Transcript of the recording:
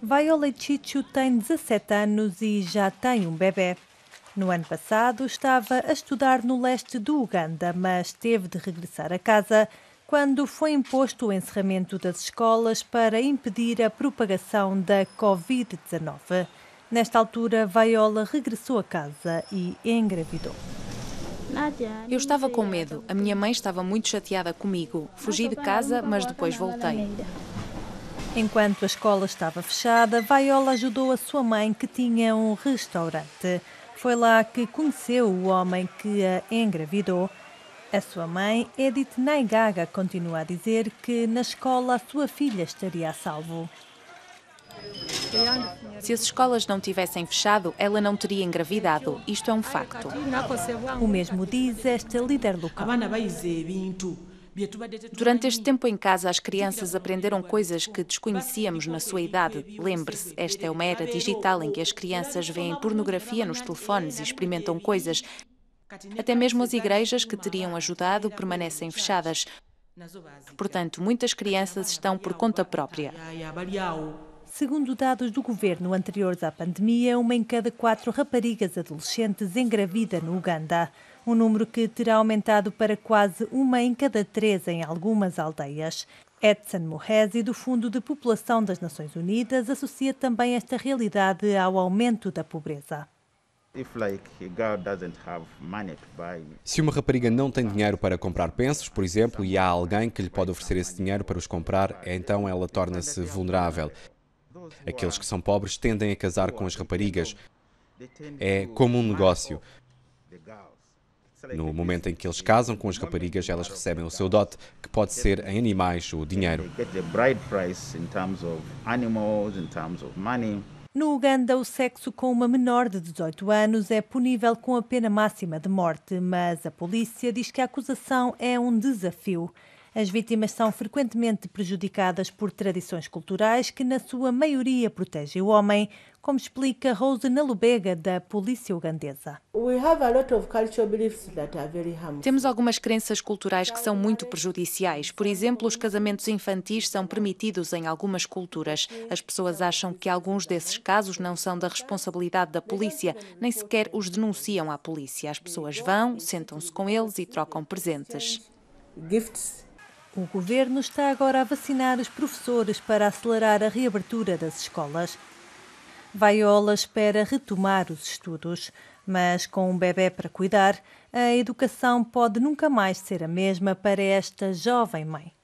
Viola Chicho tem 17 anos e já tem um bebê. No ano passado estava a estudar no leste do Uganda, mas teve de regressar a casa quando foi imposto o encerramento das escolas para impedir a propagação da Covid-19. Nesta altura, Viola regressou a casa e engravidou. Eu estava com medo. A minha mãe estava muito chateada comigo. Fugi de casa, mas depois voltei. Enquanto a escola estava fechada, Viola ajudou a sua mãe, que tinha um restaurante. Foi lá que conheceu o homem que a engravidou. A sua mãe, Edith Naigaga, continua a dizer que na escola a sua filha estaria a salvo. Se as escolas não tivessem fechado, ela não teria engravidado. Isto é um facto. O mesmo diz esta líder local. Durante este tempo em casa, as crianças aprenderam coisas que desconhecíamos na sua idade. Lembre-se, esta é uma era digital em que as crianças veem pornografia nos telefones e experimentam coisas. Até mesmo as igrejas que teriam ajudado permanecem fechadas. Portanto, muitas crianças estão por conta própria. Segundo dados do governo anterior à pandemia, uma em cada quatro raparigas adolescentes engravida no Uganda um número que terá aumentado para quase uma em cada três em algumas aldeias. Edson Morresi, do Fundo de População das Nações Unidas, associa também esta realidade ao aumento da pobreza. Se uma rapariga não tem dinheiro para comprar pensos, por exemplo, e há alguém que lhe pode oferecer esse dinheiro para os comprar, então ela torna-se vulnerável. Aqueles que são pobres tendem a casar com as raparigas. É como um negócio. No momento em que eles casam com as raparigas, elas recebem o seu dote, que pode ser em animais ou dinheiro. No Uganda, o sexo com uma menor de 18 anos é punível com a pena máxima de morte, mas a polícia diz que a acusação é um desafio. As vítimas são frequentemente prejudicadas por tradições culturais que, na sua maioria, protegem o homem, como explica Rose Nalubega, da polícia ugandesa. Temos algumas crenças culturais que são muito prejudiciais. Por exemplo, os casamentos infantis são permitidos em algumas culturas. As pessoas acham que alguns desses casos não são da responsabilidade da polícia, nem sequer os denunciam à polícia. As pessoas vão, sentam-se com eles e trocam presentes. Gifts o governo está agora a vacinar os professores para acelerar a reabertura das escolas. Vaiola espera retomar os estudos, mas com um bebê para cuidar, a educação pode nunca mais ser a mesma para esta jovem mãe.